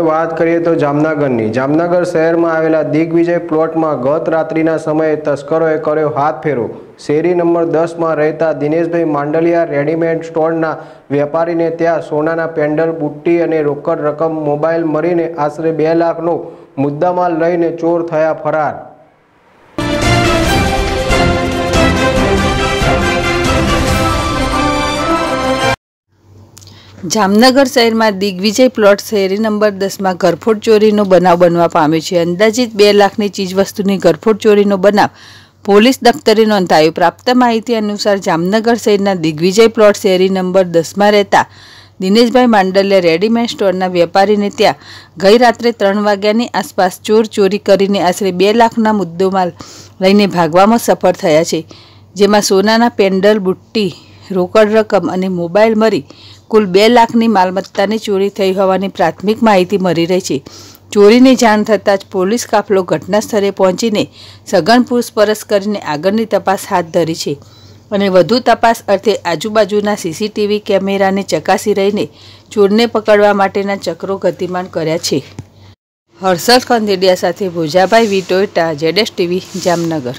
વાત કરીએ તો જામનગરની જામનગર શહેરમાં આવેલા દિગ્વિજય પ્લોટમાં ગત રાત્રિના સમયે તસ્કરોએ કર્યો હાથ ફેરો શેરી નંબર દસમાં રહેતા દિનેશભાઈ માંડલિયા રેડીમેડ સ્ટોરના વેપારીને ત્યાં સોનાના પેન્ડલ બુટ્ટી અને રોકડ રકમ મોબાઈલ મળીને આશરે બે લાખનો મુદ્દામાલ લઈને ચોર થયા ફરાર જામનગર શહેરમાં દિગ્વિજય પ્લોટ શેરી નંબર દસમાં ઘરફોડ ચોરીનો બનાવ બનવા પામ્યો છે અંદાજિત બે લાખની ચીજવસ્તુની ઘરફોડ ચોરીનો બનાવ પોલીસ દફતરે નોંધાયો પ્રાપ્ત માહિતી અનુસાર જામનગર શહેરના દિગ્વિજય પ્લોટ શેરી નંબર દસમાં રહેતા દિનેશભાઈ માંડલે રેડીમેડ સ્ટોરના વેપારીને ત્યાં ગઈ રાત્રે ત્રણ વાગ્યાની આસપાસ ચોર ચોરી કરીને આશરે બે લાખના મુદ્દોમાં લઈને ભાગવામાં સફળ થયા છે જેમાં સોનાના પેન્ડલ બુટ્ટી રોકડ રકમ અને મોબાઈલ મરી કુલ બે લાખની માલમત્તાની ચોરી થઈ હોવાની પ્રાથમિક માહિતી મળી રહી છે ચોરીની જાણ થતાં જ પોલીસ કાફલો ઘટના સ્થળે પહોંચીને સઘન પૂછપરછ કરીને આગળની તપાસ હાથ ધરી છે અને વધુ તપાસ અર્થે આજુબાજુના સીસીટીવી કેમેરાને ચકાસી રહીને ચોરને પકડવા માટેના ચક્રો ગતિમાન કર્યા છે હર્ષદ ખંદેડિયા સાથે ભોજાભાઈ વિટોયટા જેડેશ ટીવી જામનગર